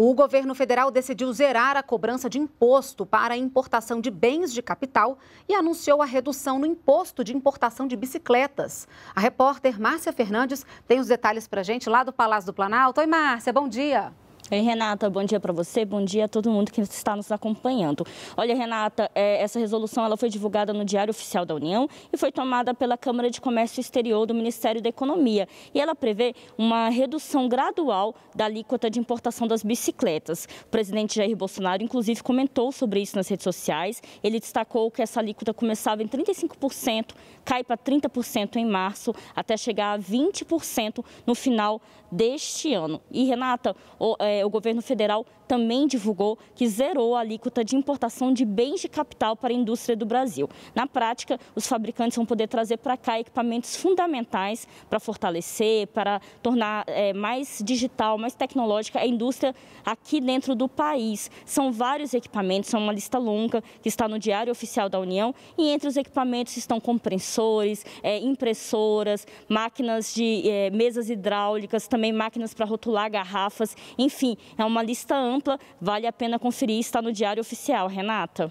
O governo federal decidiu zerar a cobrança de imposto para a importação de bens de capital e anunciou a redução no imposto de importação de bicicletas. A repórter Márcia Fernandes tem os detalhes para a gente lá do Palácio do Planalto. Oi, Márcia, bom dia. Ei, Renata, bom dia para você, bom dia a todo mundo que está nos acompanhando. Olha, Renata, é, essa resolução ela foi divulgada no Diário Oficial da União e foi tomada pela Câmara de Comércio Exterior do Ministério da Economia. E ela prevê uma redução gradual da alíquota de importação das bicicletas. O presidente Jair Bolsonaro, inclusive, comentou sobre isso nas redes sociais. Ele destacou que essa alíquota começava em 35%, cai para 30% em março, até chegar a 20% no final deste ano. E, Renata, o, é, é, o governo federal também divulgou que zerou a alíquota de importação de bens de capital para a indústria do Brasil. Na prática, os fabricantes vão poder trazer para cá equipamentos fundamentais para fortalecer, para tornar é, mais digital, mais tecnológica a indústria aqui dentro do país. São vários equipamentos, são uma lista longa que está no Diário Oficial da União e entre os equipamentos estão compressores, é, impressoras, máquinas de é, mesas hidráulicas, também máquinas para rotular garrafas, enfim enfim, é uma lista ampla, vale a pena conferir, está no Diário Oficial, Renata.